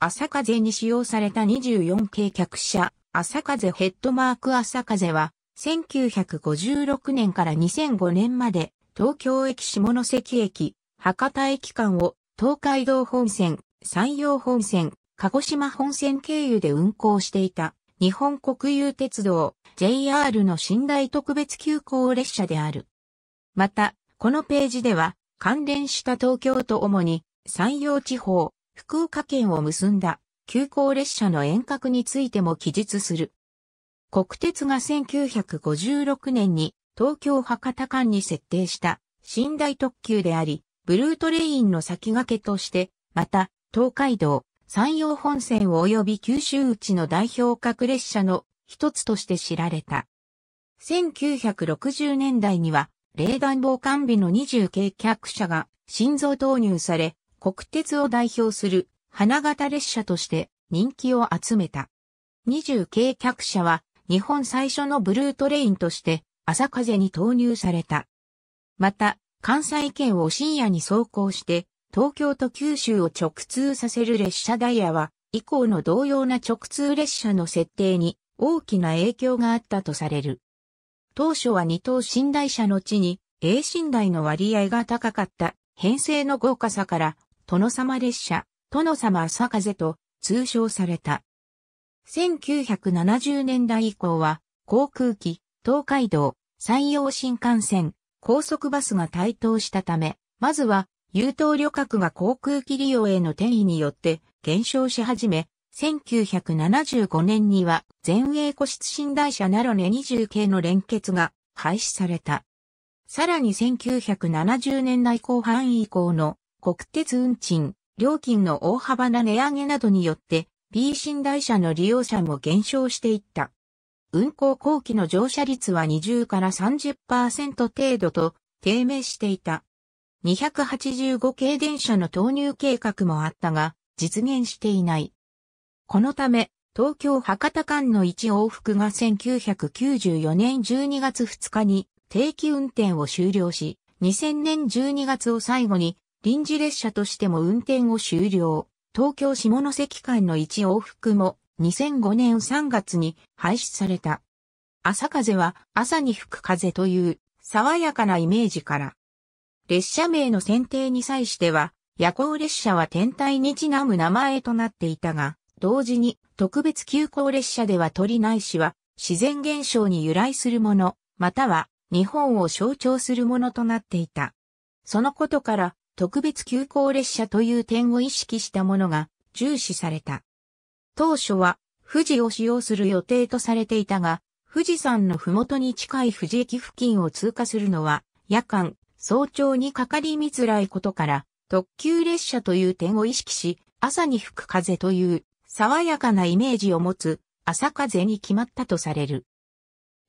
朝風に使用された24系客車、朝風ヘッドマーク朝風は、1956年から2005年まで、東京駅下関駅、博多駅間を、東海道本線、山陽本線、鹿児島本線経由で運行していた、日本国有鉄道、JR の寝台特別急行列車である。また、このページでは、関連した東京と主に山陽地方、福岡県を結んだ急行列車の遠隔についても記述する。国鉄が1956年に東京博多間に設定した寝台特急であり、ブルートレインの先駆けとして、また、東海道、山陽本線及び九州内の代表格列車の一つとして知られた。1960年代には、冷暖房完備の20系客車が心臓投入され、国鉄を代表する花形列車として人気を集めた。20系客車は日本最初のブルートレインとして朝風に投入された。また、関西圏を深夜に走行して東京と九州を直通させる列車ダイヤは以降の同様な直通列車の設定に大きな影響があったとされる。当初は二等寝台車の地に A 寝台の割合が高かった編成の豪華さから殿様列車、殿様朝風と通称された。1970年代以降は、航空機、東海道、山陽新幹線、高速バスが台頭したため、まずは、優等旅客が航空機利用への転移によって減少し始め、1975年には全英個室寝台車ナロネ20系の連結が廃止された。さらに1970年代後半以降の国鉄運賃、料金の大幅な値上げなどによって、B 信台車の利用者も減少していった。運行後期の乗車率は20から30%程度と低迷していた。285系電車の投入計画もあったが、実現していない。このため、東京博多間の1往復が1994年12月2日に定期運転を終了し、2000年12月を最後に臨時列車としても運転を終了。東京下関間の一往復も2005年3月に廃止された。朝風は朝に吹く風という爽やかなイメージから。列車名の選定に際しては夜行列車は天体にちなむ名前となっていたが、同時に特別急行列車では鳥ないしは自然現象に由来するもの、または日本を象徴するものとなっていた。そのことから特別急行列車という点を意識したものが重視された。当初は富士を使用する予定とされていたが、富士山の麓に近い富士駅付近を通過するのは夜間、早朝にかかり見づらいことから特急列車という点を意識し、朝に吹く風という爽やかなイメージを持つ朝風に決まったとされる。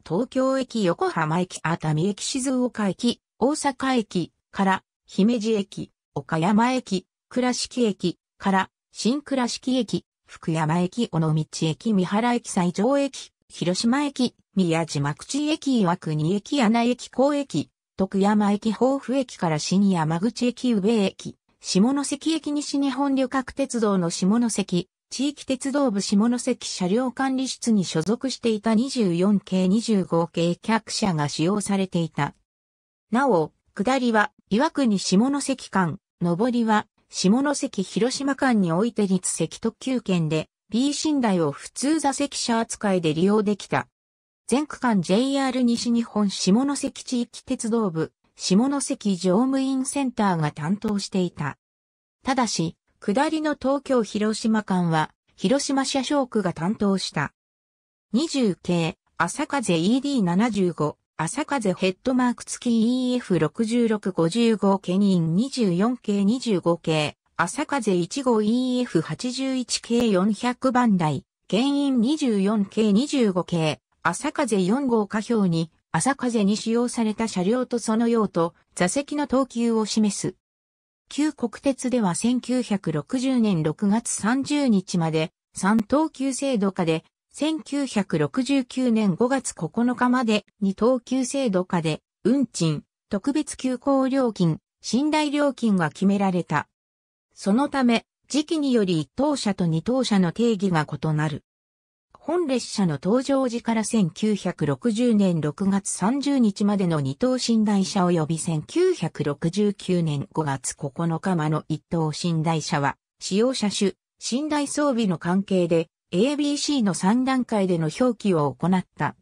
東京駅横浜駅熱海駅静岡駅大阪駅から姫路駅、岡山駅、倉敷駅から新倉敷駅、福山駅、尾道駅、三原駅、西条駅、広島駅、宮島口駅、岩国駅、穴駅、高駅、徳山駅、豊富駅から新山口駅、宇部駅、下関駅西日本旅客鉄道の下関、地域鉄道部下関車両管理室に所属していた24系25系客車が使用されていた。なお、下りは岩国下関間、上りは、下関広島間において立席特急券で、B 寝台を普通座席車扱いで利用できた。全区間 JR 西日本下関地域鉄道部、下関乗務員センターが担当していた。ただし、下りの東京広島間は、広島車掌区が担当した。20系、朝風 ED75、朝風ヘッドマーク付き EF6655 ケニン24系25系、朝風1号 EF81 系400番台、ケイン24系25系、朝風4号下表に、朝風に使用された車両とその用途、座席の等級を示す。旧国鉄では1960年6月30日まで、3等級制度下で1969年5月9日までに等級制度下で、運賃、特別休校料金、寝台料金が決められた。そのため、時期により一等車と二等車の定義が異なる。本列車の登場時から1960年6月30日までの二等寝台車及び1969年5月9日まの一等寝台車は、使用車種、寝台装備の関係で、ABC の3段階での表記を行った。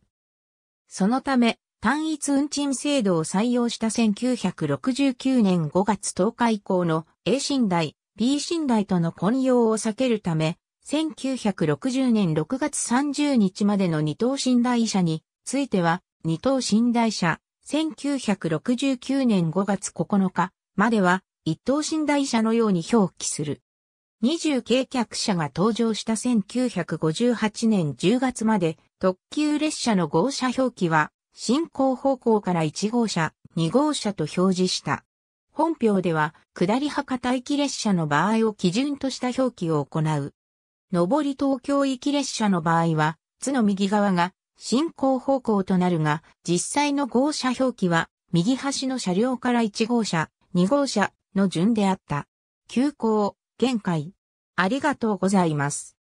そのため、単一運賃制度を採用した1969年5月10日以降の A 信頼、B 信頼との混用を避けるため、1960年6月30日までの二等信頼者については、二等信頼者、1969年5月9日までは、一等信頼者のように表記する。20系客車が登場した1958年10月まで特急列車の号車表記は進行方向から1号車、2号車と表示した。本表では下り博多き列車の場合を基準とした表記を行う。上り東京行き列車の場合は、図の右側が進行方向となるが、実際の号車表記は右端の車両から1号車、2号車の順であった。急行、限界。ありがとうございます。